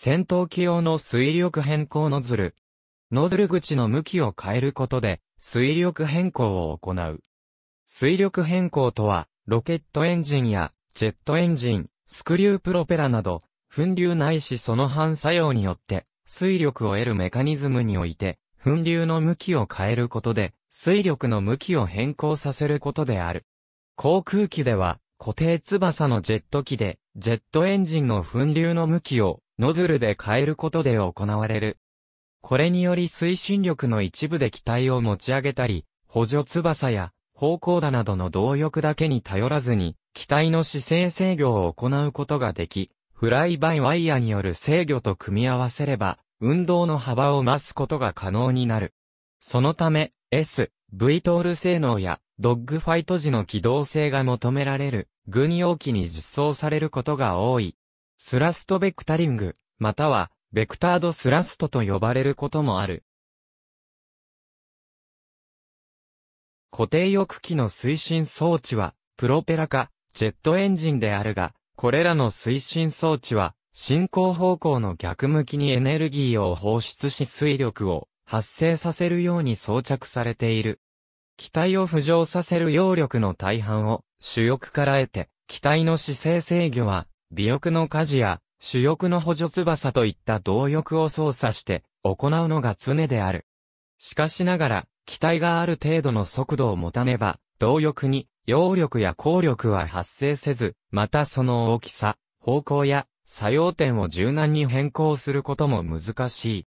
戦闘機用の水力変更ノズル。ノズル口の向きを変えることで、水力変更を行う。水力変更とは、ロケットエンジンや、ジェットエンジン、スクリュープロペラなど、噴流ないしその反作用によって、水力を得るメカニズムにおいて、噴流の向きを変えることで、水力の向きを変更させることである。航空機では、固定翼のジェット機で、ジェットエンジンの噴流の向きをノズルで変えることで行われる。これにより推進力の一部で機体を持ち上げたり、補助翼や方向打などの動力だけに頼らずに、機体の姿勢制御を行うことができ、フライバイワイヤによる制御と組み合わせれば、運動の幅を増すことが可能になる。そのため、S、V トール性能や、ドッグファイト時の機動性が求められる、軍用機に実装されることが多い。スラストベクタリング、または、ベクタードスラストと呼ばれることもある。固定翼機の推進装置は、プロペラか、ジェットエンジンであるが、これらの推進装置は、進行方向の逆向きにエネルギーを放出し水力を発生させるように装着されている。機体を浮上させる揚力の大半を主翼から得て、機体の姿勢制御は尾翼の舵や主翼の補助翼といった動翼を操作して行うのが常である。しかしながら、機体がある程度の速度を持たねば、動翼に揚力や効力は発生せず、またその大きさ、方向や作用点を柔軟に変更することも難しい。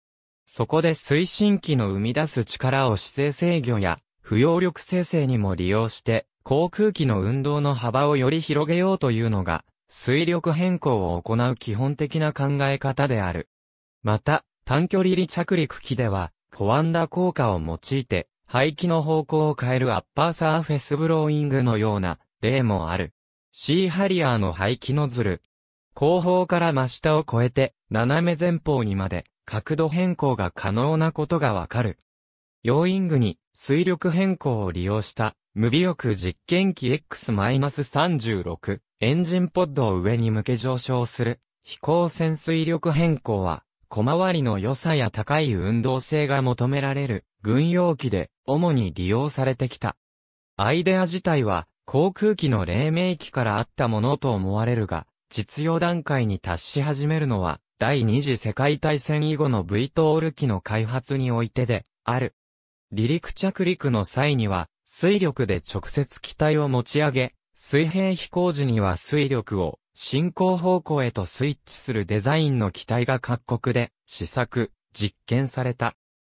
そこで推進機の生み出す力を姿勢制御や不揚力生成にも利用して、航空機の運動の幅をより広げようというのが、水力変更を行う基本的な考え方である。また、短距離離着陸機では、コアンダ効果を用いて、排気の方向を変えるアッパーサーフェスブローイングのような例もある。シーハリアーの排気ノズル。後方から真下を越えて、斜め前方にまで角度変更が可能なことがわかる。要因具に水力変更を利用した無微力実験機 X-36 エンジンポッドを上に向け上昇する飛行潜水力変更は、小回りの良さや高い運動性が求められる軍用機で主に利用されてきた。アイデア自体は航空機の黎明期からあったものと思われるが、実用段階に達し始めるのは第二次世界大戦以後の V トール機の開発においてである。離陸着陸の際には水力で直接機体を持ち上げ、水平飛行時には水力を進行方向へとスイッチするデザインの機体が各国で試作、実験された。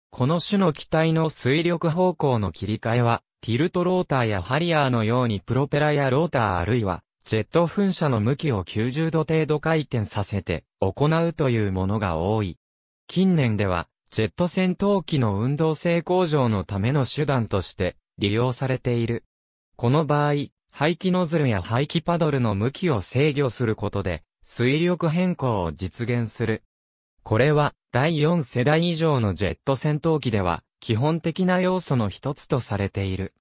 この種の機体の水力方向の切り替えは、ティルトローターやハリアーのようにプロペラやローターあるいは、ジェット噴射の向きを90度程度回転させて行うというものが多い。近年では、ジェット戦闘機の運動性向上のための手段として利用されている。この場合、排気ノズルや排気パドルの向きを制御することで、水力変更を実現する。これは、第4世代以上のジェット戦闘機では、基本的な要素の一つとされている。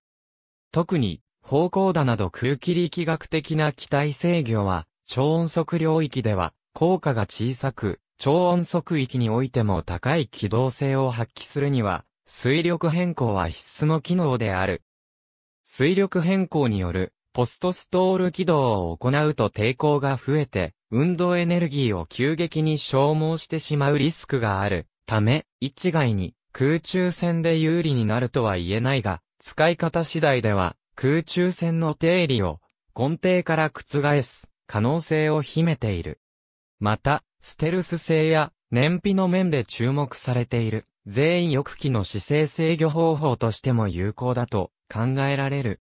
特に、方向打など空気力学的な機体制御は、超音速領域では、効果が小さく、超音速域においても高い機動性を発揮するには、水力変更は必須の機能である。水力変更によるポストストール起動を行うと抵抗が増えて、運動エネルギーを急激に消耗してしまうリスクがあるため、一概に空中戦で有利になるとは言えないが、使い方次第では空中戦の定理を根底から覆す可能性を秘めている。また、ステルス性や燃費の面で注目されている全員翼機の姿勢制御方法としても有効だと考えられる。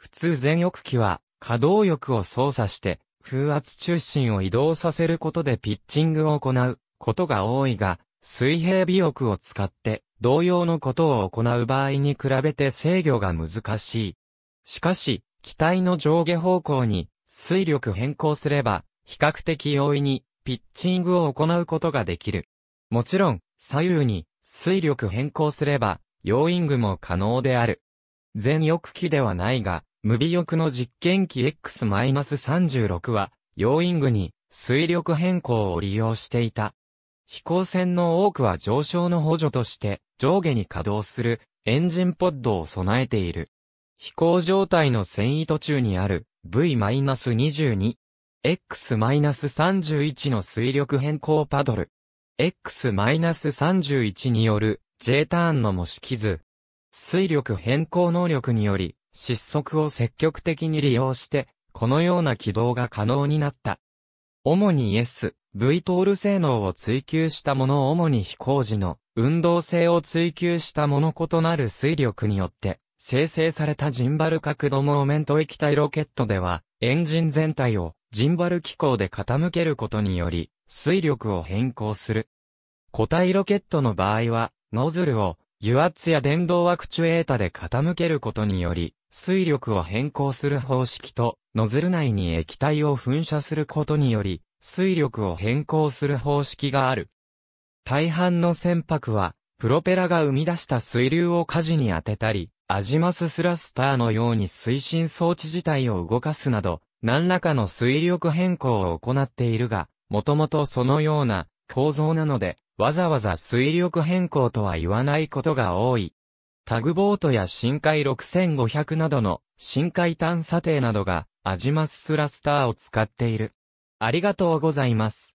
普通全翼機は可動翼を操作して風圧中心を移動させることでピッチングを行うことが多いが、水平尾翼を使って同様のことを行う場合に比べて制御が難しい。しかし、機体の上下方向に水力変更すれば、比較的容易にピッチングを行うことができる。もちろん、左右に水力変更すれば、ヨーイングも可能である。全翼機ではないが、無尾翼の実験機 X-36 は、要因具に水力変更を利用していた。飛行船の多くは上昇の補助として上下に稼働するエンジンポッドを備えている。飛行状態の繊維途中にある V-22、X-31 の水力変更パドル、X-31 による J ターンの模式図、水力変更能力により失速を積極的に利用して、このような軌道が可能になった。主に S、V トール性能を追求したものを主に飛行時の運動性を追求したもの異なる推力によって生成されたジンバル角度モーメント液体ロケットではエンジン全体をジンバル機構で傾けることにより推力を変更する。固体ロケットの場合はノズルを油圧や電動アクチュエータで傾けることにより、水力を変更する方式と、ノズル内に液体を噴射することにより、水力を変更する方式がある。大半の船舶は、プロペラが生み出した水流を火事に当てたり、アジマススラスターのように推進装置自体を動かすなど、何らかの水力変更を行っているが、もともとそのような構造なので、わざわざ水力変更とは言わないことが多い。タグボートや深海6500などの深海探査艇などがアジマススラスターを使っている。ありがとうございます。